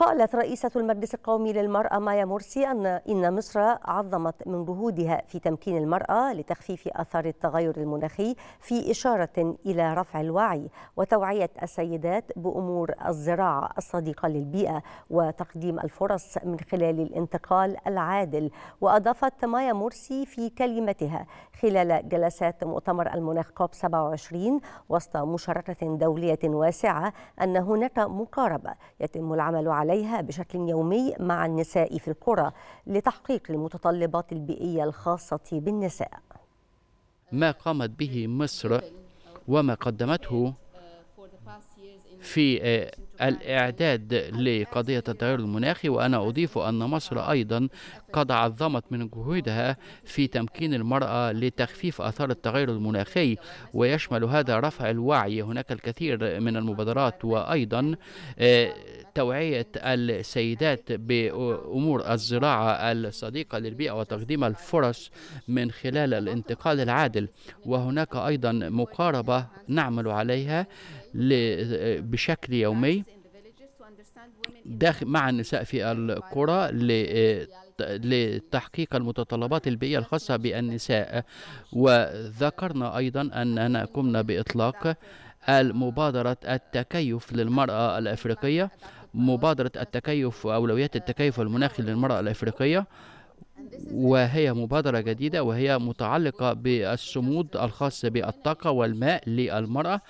قالت رئيسة المجلس القومي للمرأة مايا مرسي أن إن مصر عظمت من جهودها في تمكين المرأة لتخفيف آثار التغير المناخي في إشارة إلى رفع الوعي وتوعية السيدات بأمور الزراعة الصديقة للبيئة وتقديم الفرص من خلال الانتقال العادل وأضافت مايا مرسي في كلمتها خلال جلسات مؤتمر المناخ كوب 27 وسط مشاركة دولية واسعة أن هناك مقاربة يتم العمل على عليها بشكل يومي مع النساء في القرى لتحقيق المتطلبات البيئية الخاصة بالنساء ما قامت به مصر وما قدمته في آه، الإعداد لقضية التغير المناخي وأنا أضيف أن مصر أيضا قد عظمت من جهودها في تمكين المرأة لتخفيف آثار التغير المناخي ويشمل هذا رفع الوعي هناك الكثير من المبادرات وأيضا آه، توعية السيدات بأمور الزراعة الصديقة للبيئة وتقديم الفرص من خلال الانتقال العادل وهناك أيضا مقاربة نعمل عليها بشكل يومي داخل مع النساء في القرى لتحقيق المتطلبات البيئية الخاصة بالنساء وذكرنا أيضا أننا قمنا بإطلاق المبادرة التكيف للمرأة الأفريقية مبادرة التكيف أولويات التكيف المناخي للمرأة الأفريقية وهي مبادرة جديدة وهي متعلقة بالصمود الخاص بالطاقة والماء للمرأة